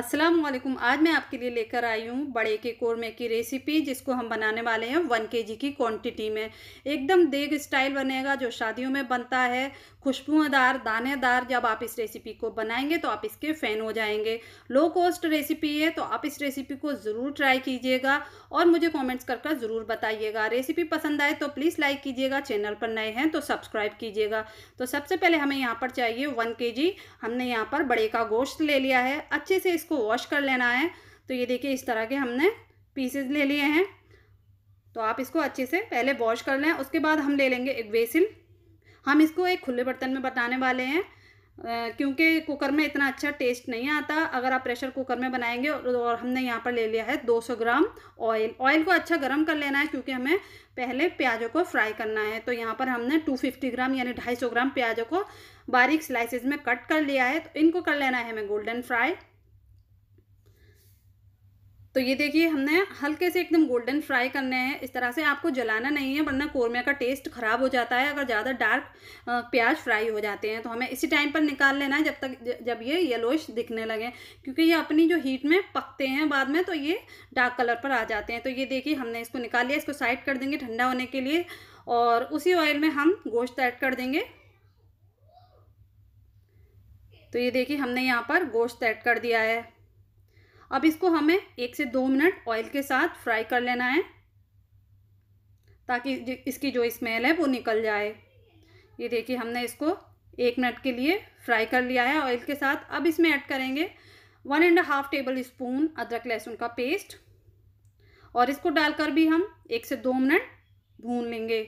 असलम आज मैं आपके लिए लेकर आई हूँ बड़े के कोरमे की रेसिपी जिसको हम बनाने वाले हैं वन के जी की क्वांटिटी में एकदम देग स्टाइल बनेगा जो शादियों में बनता है खुशबूदार दानेदार जब आप इस रेसिपी को बनाएंगे तो आप इसके फ़ैन हो जाएंगे लो कॉस्ट रेसिपी है तो आप इस रेसिपी को ज़रूर ट्राई कीजिएगा और मुझे कमेंट्स कर ज़रूर बताइएगा रेसिपी पसंद आए तो प्लीज़ लाइक कीजिएगा चैनल पर नए हैं तो सब्सक्राइब कीजिएगा तो सबसे पहले हमें यहाँ पर चाहिए वन के हमने यहाँ पर बड़े का गोश्त ले लिया है अच्छे से इसको वॉश कर लेना है तो ये देखिए इस तरह के हमने पीसेज ले लिए हैं तो आप इसको अच्छे से पहले वॉश कर लें उसके बाद हम ले लेंगे एक बेसिन हम इसको एक खुले बर्तन में बताने वाले हैं क्योंकि कुकर में इतना अच्छा टेस्ट नहीं आता अगर आप प्रेशर कुकर में बनाएंगे और हमने यहाँ पर ले लिया है 200 ग्राम ऑयल ऑयल को अच्छा गर्म कर लेना है क्योंकि हमें पहले प्याजों को फ्राई करना है तो यहाँ पर हमने 250 ग्राम यानी 250 ग्राम प्याजों को बारीक स्लाइसेस में कट कर लिया है तो इनको कर लेना है हमें गोल्डन फ्राई तो ये देखिए हमने हल्के से एकदम गोल्डन फ्राई करने हैं इस तरह से आपको जलाना नहीं है वरना कोरमे का टेस्ट ख़राब हो जाता है अगर ज़्यादा डार्क प्याज फ्राई हो जाते हैं तो हमें इसी टाइम पर निकाल लेना है जब तक जब ये येलोइश दिखने लगे क्योंकि ये अपनी जो हीट में पकते हैं बाद में तो ये डार्क कलर पर आ जाते हैं तो ये देखिए हमने इसको निकाल लिया इसको साइड कर देंगे ठंडा होने के लिए और उसी ऑयल में हम गोश्त ऐड कर देंगे तो ये देखिए हमने यहाँ पर गोश्त ऐड कर दिया है अब इसको हमें एक से दो मिनट ऑयल के साथ फ्राई कर लेना है ताकि इसकी जो स्मेल है वो निकल जाए ये देखिए हमने इसको एक मिनट के लिए फ्राई कर लिया है ऑयल के साथ अब इसमें ऐड करेंगे one and half tablespoon अदरक लहसुन का पेस्ट और इसको डालकर भी हम एक से दो मिनट भून लेंगे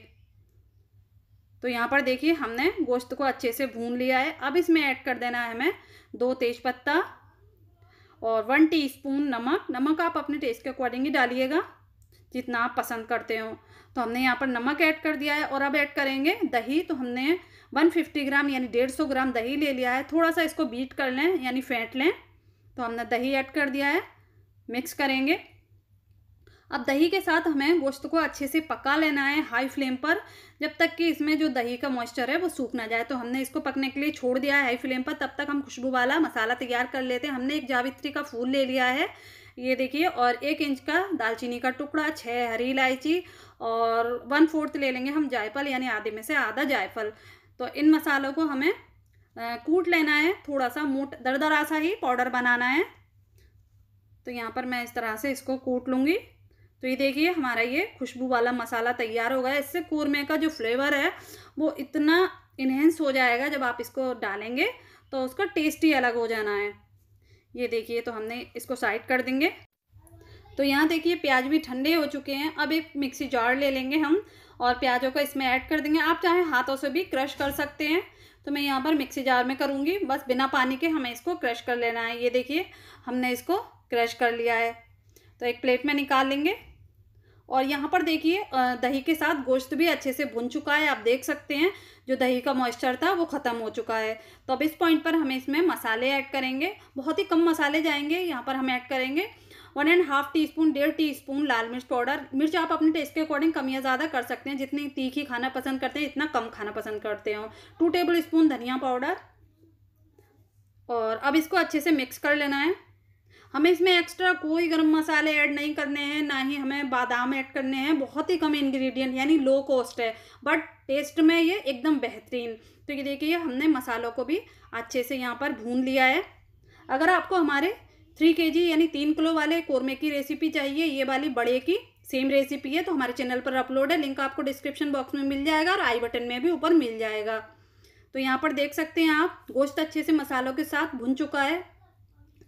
तो यहाँ पर देखिए हमने गोश्त को अच्छे से भून लिया है अब इसमें ऐड कर देना है हमें दो तेज़पत्ता और वन टीस्पून नमक नमक आप अपने टेस्ट के अकॉर्डिंग ही डालिएगा जितना आप पसंद करते हो तो हमने यहाँ पर नमक ऐड कर दिया है और अब ऐड करेंगे दही तो हमने 150 ग्राम यानी 150 ग्राम दही ले लिया है थोड़ा सा इसको बीट कर लें यानी फेंट लें तो हमने दही ऐड कर दिया है मिक्स करेंगे अब दही के साथ हमें गोश्त को अच्छे से पका लेना है हाई फ्लेम पर जब तक कि इसमें जो दही का मॉइस्चर है वो सूख ना जाए तो हमने इसको पकने के लिए छोड़ दिया है हाई फ्लेम पर तब तक हम खुशबू वाला मसाला तैयार कर लेते हैं हमने एक जावित्री का फूल ले लिया है ये देखिए और एक इंच का दालचीनी का टुकड़ा छः हरी इलायची और वन फोर्थ ले लेंगे हम जायफल यानी आधे में से आधा जायफल तो इन मसालों को हमें कूट लेना है थोड़ा सा मोट दरदरा सा ही पाउडर बनाना है तो यहाँ पर मैं इस तरह से इसको कूट लूँगी तो ये देखिए हमारा ये खुशबू वाला मसाला तैयार हो गया इससे कोरमे का जो फ्लेवर है वो इतना इन्हेंस हो जाएगा जब आप इसको डालेंगे तो उसका टेस्ट ही अलग हो जाना है ये देखिए तो हमने इसको साइड कर देंगे तो यहाँ देखिए प्याज भी ठंडे हो चुके हैं अब एक मिक्सी जार ले लेंगे हम और प्याजों को इसमें ऐड कर देंगे आप चाहे हाथों से भी क्रश कर सकते हैं तो मैं यहाँ पर मिक्सी जार में करूँगी बस बिना पानी के हमें इसको क्रश कर लेना है ये देखिए हमने इसको क्रश कर लिया है तो एक प्लेट में निकाल लेंगे और यहाँ पर देखिए दही के साथ गोश्त भी अच्छे से भुन चुका है आप देख सकते हैं जो दही का मॉइस्चर था वो ख़त्म हो चुका है तो अब इस पॉइंट पर हम इसमें मसाले ऐड करेंगे बहुत ही कम मसाले जाएंगे यहाँ पर हम ऐड करेंगे one and half teaspoon डेढ़ टी स्पून लाल मिर्च पाउडर मिर्च आप अपने टेस्ट के अकॉर्डिंग कम या ज़्यादा कर सकते हैं जितनी तीखी खाना पसंद करते हैं इतना कम खाना पसंद करते हो टू टेबल स्पून धनिया पाउडर और अब इसको अच्छे से मिक्स कर लेना है हमें इसमें एक्स्ट्रा कोई गरम मसाले ऐड नहीं करने हैं ना ही हमें बादाम ऐड करने हैं बहुत ही कम इंग्रेडिएंट यानी लो कॉस्ट है बट टेस्ट में ये एकदम बेहतरीन तो ये देखिए हमने मसालों को भी अच्छे से यहाँ पर भून लिया है अगर आपको हमारे थ्री के जी यानी तीन किलो वाले कोरमे की रेसिपी चाहिए ये वाली बड़े की सेम रेसिपी है तो हमारे चैनल पर अपलोड है लिंक आपको डिस्क्रिप्शन बॉक्स में मिल जाएगा और आई बटन में भी ऊपर मिल जाएगा तो यहाँ पर देख सकते हैं आप गोश्त अच्छे से मसालों के साथ भुन चुका है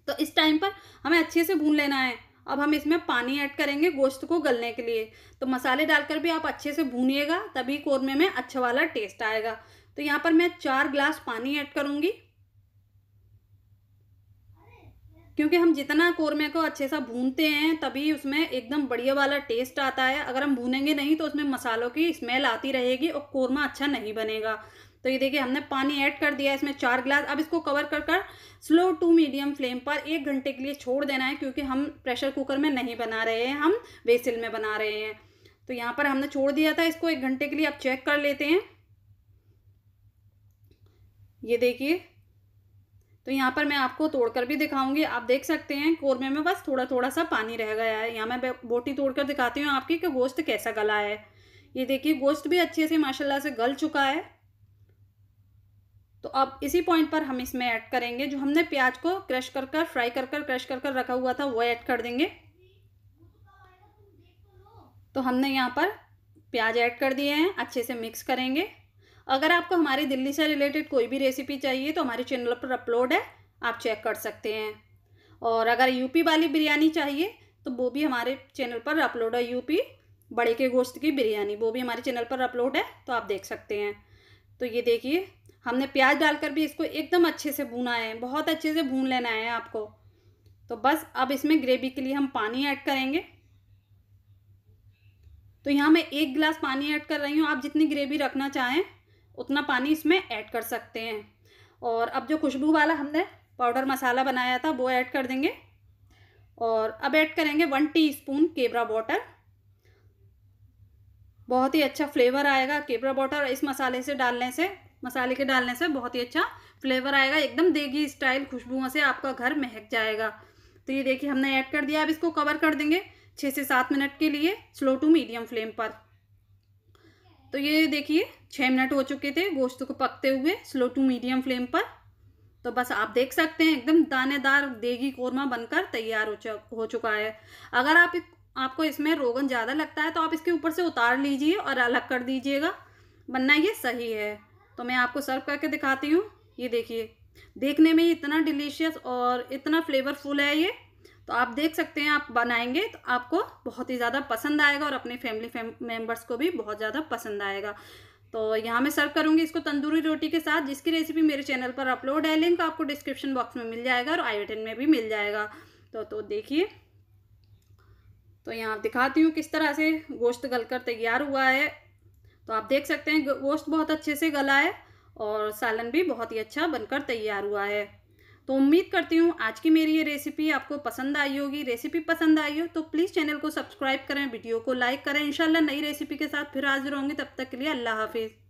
तो इस टाइम पर हमें अच्छे से भून लेना है अब हम इसमें पानी ऐड करेंगे गोश्त को गलने के लिए तो मसाले डालकर भी आप अच्छे से भूनिएगा तभी कौरमे में अच्छा वाला टेस्ट आएगा तो यहाँ पर मैं चार ग्लास पानी ऐड करूँगी क्योंकि हम जितना कौरमे को अच्छे सा भूनते हैं तभी उसमें एकदम बढ़िया वाला टेस्ट आता है अगर हम भूनेंगे नहीं तो उसमें मसालों की स्मेल आती रहेगी और कौरमा अच्छा नहीं बनेगा तो ये देखिए हमने पानी ऐड कर दिया इसमें चार गिलास अब इसको कवर कर कर स्लो टू मीडियम फ्लेम पर एक घंटे के लिए छोड़ देना है क्योंकि हम प्रेशर कुकर में नहीं बना रहे हैं हम बेसिल में बना रहे हैं तो यहाँ पर हमने छोड़ दिया था इसको एक घंटे के लिए आप चेक कर लेते हैं ये देखिए तो यहाँ पर मैं आपको तोड़कर भी दिखाऊंगी आप देख सकते हैं कोरमे में बस थोड़ा थोड़ा सा पानी रह गया है यहाँ मैं बोटी तोड़कर दिखाती हूँ आपकी कि गोश्त कैसा गला है ये देखिए गोश्त भी अच्छे से माशाल्लाह से गल चुका है तो अब इसी पॉइंट पर हम इसमें ऐड करेंगे जो हमने प्याज को क्रश कर कर फ्राई कर कर क्रश कर कर रखा हुआ था वो ऐड कर देंगे तो हमने यहाँ पर प्याज ऐड कर दिए हैं अच्छे से मिक्स करेंगे अगर आपको हमारी दिल्ली से रिलेटेड कोई भी रेसिपी चाहिए तो हमारे चैनल पर अपलोड है आप चेक कर सकते हैं और अगर यूपी वाली बिरयानी चाहिए तो वो भी हमारे चैनल पर अपलोड है यूपी बड़े के गोश्त की बिरयानी वो भी हमारे चैनल पर अपलोड है तो आप देख सकते हैं तो ये देखिए हमने प्याज डालकर भी इसको एकदम अच्छे से भूना है बहुत अच्छे से भून लेना है आपको तो बस अब इसमें ग्रेवी के लिए हम पानी ऐड करेंगे तो यहाँ मैं एक गिलास पानी ऐड कर रही हूँ आप जितनी ग्रेवी रखना चाहें उतना पानी इसमें ऐड कर सकते हैं और अब जो खुशबू वाला हमने पाउडर मसाला बनाया था वो ऐड कर देंगे और अब ऐड करेंगे वन टीस्पून केबरा वाटर बहुत ही अच्छा फ्लेवर आएगा केबरा वाटर इस मसाले से डालने से मसाले के डालने से बहुत ही अच्छा फ्लेवर आएगा एकदम देगी स्टाइल खुशबुओं से आपका घर महक जाएगा तो ये देखिए हमने ऐड कर दिया अब इसको कवर कर देंगे छः से सात मिनट के लिए स्लो टू मीडियम फ्लेम पर तो ये देखिए छः मिनट हो चुके थे गोश्त को पकते हुए स्लो टू मीडियम फ्लेम पर तो बस आप देख सकते हैं एकदम दानेदार देगी कौरमा बनकर तैयार हो, हो चुका है अगर आप आपको इसमें रोगन ज़्यादा लगता है तो आप इसके ऊपर से उतार लीजिए और अलग कर दीजिएगा बनना ये सही है तो मैं आपको सर्व करके दिखाती हूँ ये देखिए देखने में इतना डिलीशियस और इतना फ्लेवरफुल है ये तो आप देख सकते हैं आप बनाएंगे तो आपको बहुत ही ज़्यादा पसंद आएगा और अपने फैमिली मेम्बर्स को भी बहुत ज़्यादा पसंद आएगा तो यहाँ मैं सर्व करूँगी इसको तंदूरी रोटी के साथ जिसकी रेसिपी मेरे चैनल पर अपलोड है लिंक आपको डिस्क्रिप्शन बॉक्स में मिल जाएगा और आई में भी मिल जाएगा तो तो देखिए तो यहाँ दिखाती हूँ किस तरह से गोश्त गलकर तैयार हुआ है तो आप देख सकते हैं गोश्त बहुत अच्छे से गला है और सालन भी बहुत ही अच्छा बनकर तैयार हुआ है तो उम्मीद करती हूँ आज की मेरी ये रेसिपी आपको पसंद आई होगी रेसिपी पसंद आई हो तो प्लीज़ चैनल को सब्सक्राइब करें वीडियो को लाइक करें इंशाल्लाह नई रेसिपी के साथ फिर हाजिर होंगे तब तक के लिए अल्लाह हाफिज़